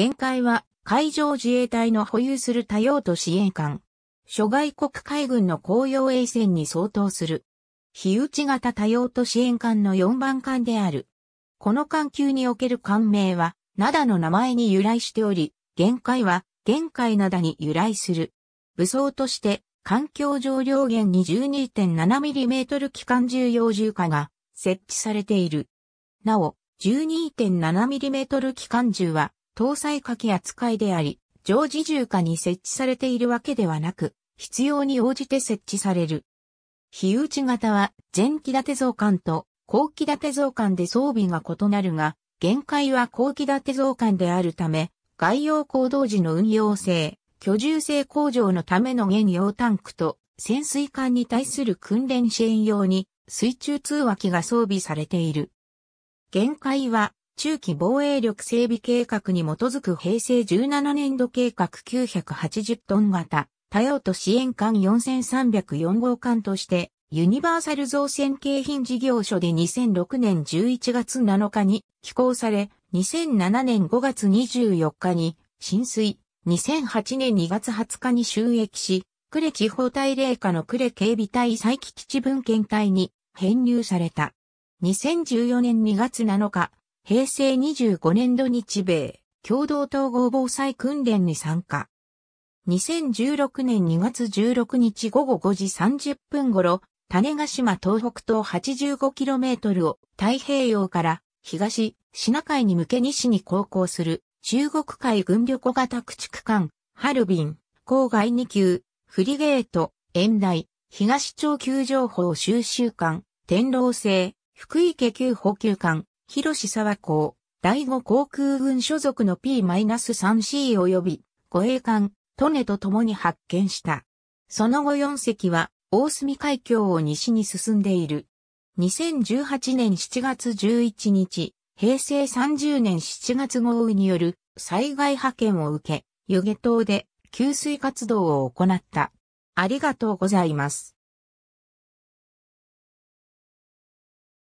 限界は海上自衛隊の保有する多用途支援艦、諸外国海軍の公用衛船に相当する。非打ち型多用途支援艦の4番艦である。この艦級における艦名は、灘の名前に由来しており、限界は、限界灘に由来する。武装として、環境上量減 22.7mm 機関重要銃火が設置されている。なお、12.7mm 機関銃は搭載火器扱いであり、常時重下に設置されているわけではなく、必要に応じて設置される。火打ち型は前期建て増管と後期建て増管で装備が異なるが、限界は後期建て増管であるため、外洋行動時の運用性、居住性向上のための原用タンクと潜水艦に対する訓練支援用に水中通話機が装備されている。限界は中期防衛力整備計画に基づく平成17年度計画980トン型、多用途支援艦4304号艦として、ユニバーサル造船景品事業所で2006年11月7日に寄港され、2007年5月24日に浸水、2008年2月20日に収益し、呉地方大霊下の呉警備隊再起基地分献隊に編入された。2014年2月7日、平成25年度日米共同統合防災訓練に参加。2016年2月16日午後5時30分頃、種ヶ島東北東 85km を太平洋から東、シナ海に向け西に航行する中国海軍旅行型駆逐艦、ハルビン、郊外2級、フリゲート、遠大、東町急情報収集艦、天狼星、福井家旧補給艦、広沢港、第五航空軍所属の P-3C 及び護衛艦、トネと共に発見した。その後4隻は大隅海峡を西に進んでいる。2018年7月11日、平成30年7月豪雨による災害派遣を受け、湯気島で給水活動を行った。ありがとうございます。